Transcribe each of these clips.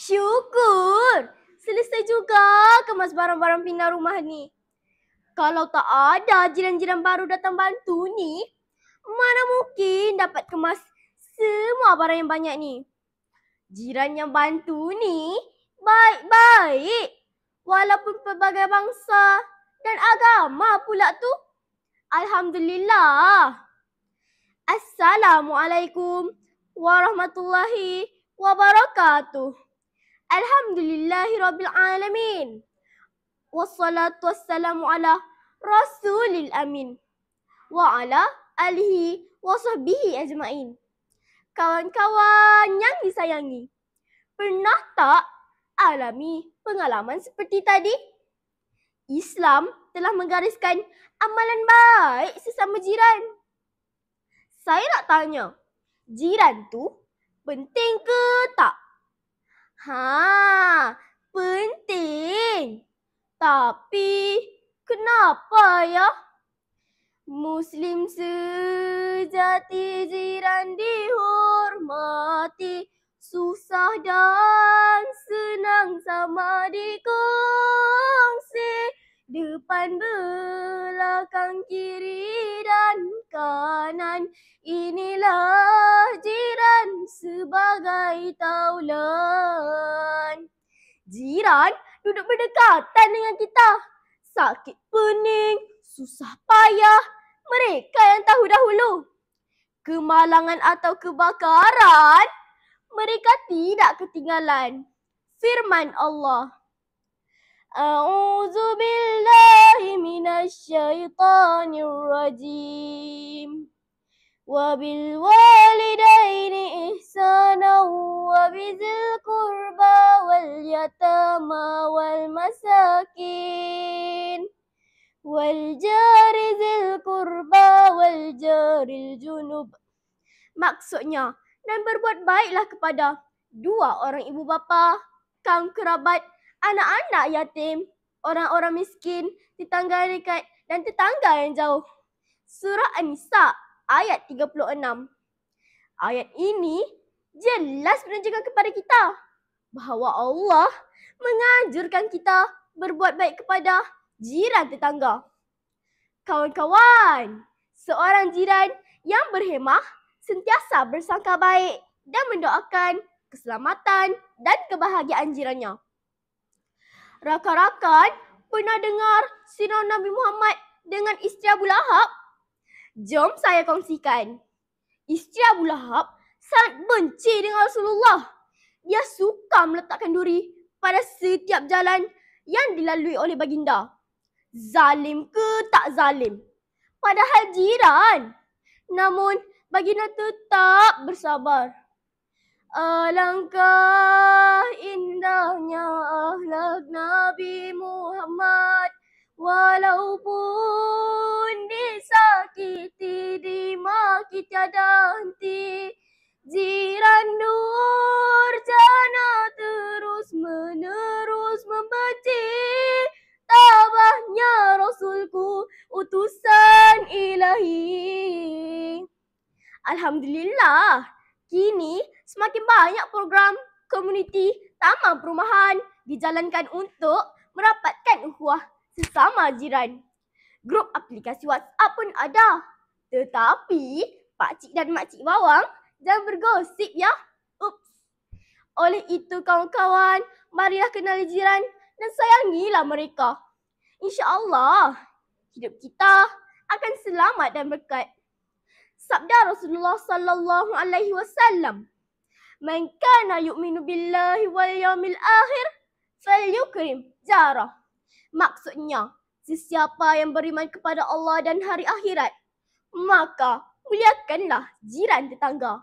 Syukur. Selesai juga kemas barang-barang pindah rumah ni. Kalau tak ada jiran-jiran baru datang bantu ni, mana mungkin dapat kemas semua barang yang banyak ni. Jiran yang bantu ni baik-baik. Walaupun pelbagai bangsa dan agama pula tu. Alhamdulillah. Assalamualaikum warahmatullahi wabarakatuh. Alhamdulillahi Rabbil Alamin. Wassalatu wassalamu ala Rasulil Amin. Wa ala alihi wa sahbihi ajma'in. Kawan-kawan yang disayangi, pernah tak alami pengalaman seperti tadi? Islam telah menggariskan amalan baik sesama jiran. Saya nak tanya, jiran tu penting ke tak? Ha, penting. Tapi kenapa ya? Muslim sejati jiran dihormati. Susah dan senang sama dikongsi. Depan belakang kiri dan tatanan Inilah jiran sebagai taulan Jiran duduk berdekatan dengan kita Sakit pening, susah payah Mereka yang tahu dahulu Kemalangan atau kebakaran Mereka tidak ketinggalan Firman Allah أعوذ بالله من الشيطان الرجيم وبالوالدين إحسانا وبذي القربى واليتامى والمساكين والجار ذي القربى والجار الجنوب maksudnya dan berbuat baiklah kepada dua orang ibu bapa kaum kerabat anak-anak yatim, orang-orang miskin, tetangga dekat dan tetangga yang jauh. Surah An-Nisa ayat 36. Ayat ini jelas menunjukkan kepada kita bahawa Allah menganjurkan kita berbuat baik kepada jiran tetangga. Kawan-kawan, seorang jiran yang berhemah sentiasa bersangka baik dan mendoakan keselamatan dan kebahagiaan jirannya. Rakan-rakan pernah dengar sinar Nabi Muhammad dengan isteri Abu Lahab? Jom saya kongsikan. Isteri Abu Lahab sangat benci dengan Rasulullah. Dia suka meletakkan duri pada setiap jalan yang dilalui oleh baginda. Zalim ke tak zalim? Padahal jiran. Namun baginda tetap bersabar. Alangkah Walaupun disakiti di maki tiada henti ziran nur jana terus menerus membenci Tabahnya Rasulku utusan ilahi Alhamdulillah, kini semakin banyak program komuniti Taman Perumahan dijalankan untuk merapatkan uhuah sama jiran. Grup aplikasi WhatsApp pun ada. Tetapi pakcik dan makcik bawang jangan bergosip ya. Ups. Oleh itu kawan-kawan, marilah kenali jiran dan sayangilah mereka. InsyaAllah, hidup kita akan selamat dan berkat. Sabda Rasulullah sallallahu alaihi wasallam, "Man kana yu'minu billahi wal yawmil akhir, falyukrim jarah." maksudnya sesiapa yang beriman kepada Allah dan hari akhirat maka muliakanlah jiran tetangga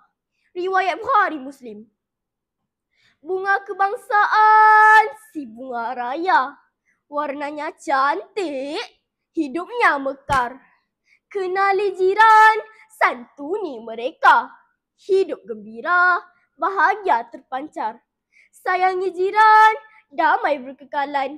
riwayat bukhari muslim bunga kebangsaan si bunga raya warnanya cantik hidupnya mekar kenali jiran santuni mereka hidup gembira bahagia terpancar sayangi jiran damai berkekalan